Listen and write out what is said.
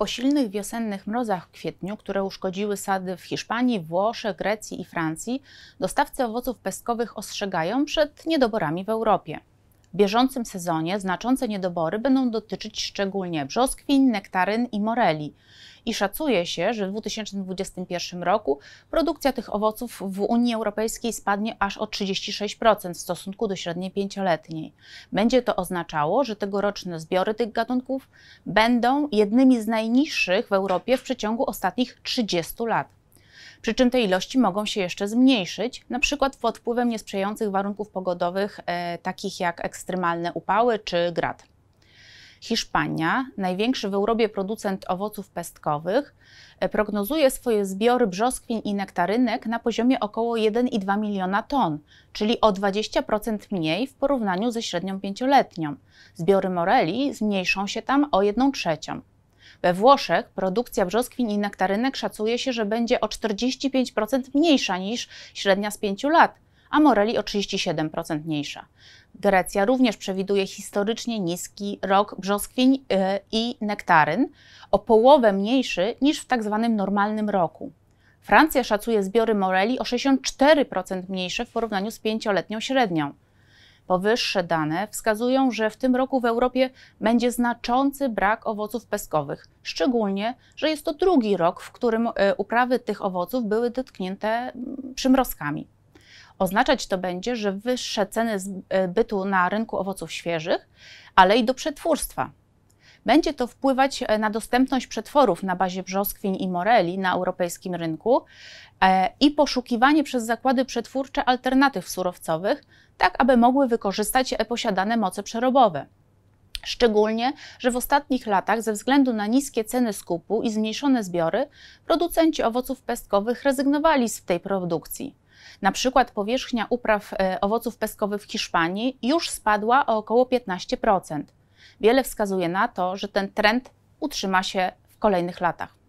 Po silnych wiosennych mrozach w kwietniu, które uszkodziły sady w Hiszpanii, Włoszech, Grecji i Francji, dostawcy owoców pestkowych ostrzegają przed niedoborami w Europie. W bieżącym sezonie znaczące niedobory będą dotyczyć szczególnie brzoskwin, nektaryn i moreli. I szacuje się, że w 2021 roku produkcja tych owoców w Unii Europejskiej spadnie aż o 36% w stosunku do średniej pięcioletniej. Będzie to oznaczało, że tegoroczne zbiory tych gatunków będą jednymi z najniższych w Europie w przeciągu ostatnich 30 lat przy czym te ilości mogą się jeszcze zmniejszyć, na przykład pod wpływem niesprzyjających warunków pogodowych, e, takich jak ekstremalne upały czy grad. Hiszpania, największy w Europie producent owoców pestkowych, e, prognozuje swoje zbiory brzoskwiń i nektarynek na poziomie około 1,2 miliona ton, czyli o 20% mniej w porównaniu ze średnią pięcioletnią. Zbiory moreli zmniejszą się tam o 1 trzecią. We Włoszech produkcja brzoskwin i nektarynek szacuje się, że będzie o 45% mniejsza niż średnia z 5 lat, a moreli o 37% mniejsza. Grecja również przewiduje historycznie niski rok brzoskwiń y, i nektaryn, o połowę mniejszy niż w tzw. Tak normalnym roku. Francja szacuje zbiory moreli o 64% mniejsze w porównaniu z pięcioletnią średnią. Powyższe dane wskazują, że w tym roku w Europie będzie znaczący brak owoców peskowych, szczególnie, że jest to drugi rok, w którym e, uprawy tych owoców były dotknięte mm, przymrozkami. Oznaczać to będzie, że wyższe ceny e, bytu na rynku owoców świeżych, ale i do przetwórstwa. Będzie to wpływać e, na dostępność przetworów na bazie brzoskwiń i moreli na europejskim rynku i poszukiwanie przez zakłady przetwórcze alternatyw surowcowych tak aby mogły wykorzystać e, posiadane moce przerobowe. Szczególnie, że w ostatnich latach ze względu na niskie ceny skupu i zmniejszone zbiory, producenci owoców pestkowych rezygnowali z tej produkcji. Na przykład powierzchnia upraw e, owoców pestkowych w Hiszpanii już spadła o około 15%. Wiele wskazuje na to, że ten trend utrzyma się w kolejnych latach.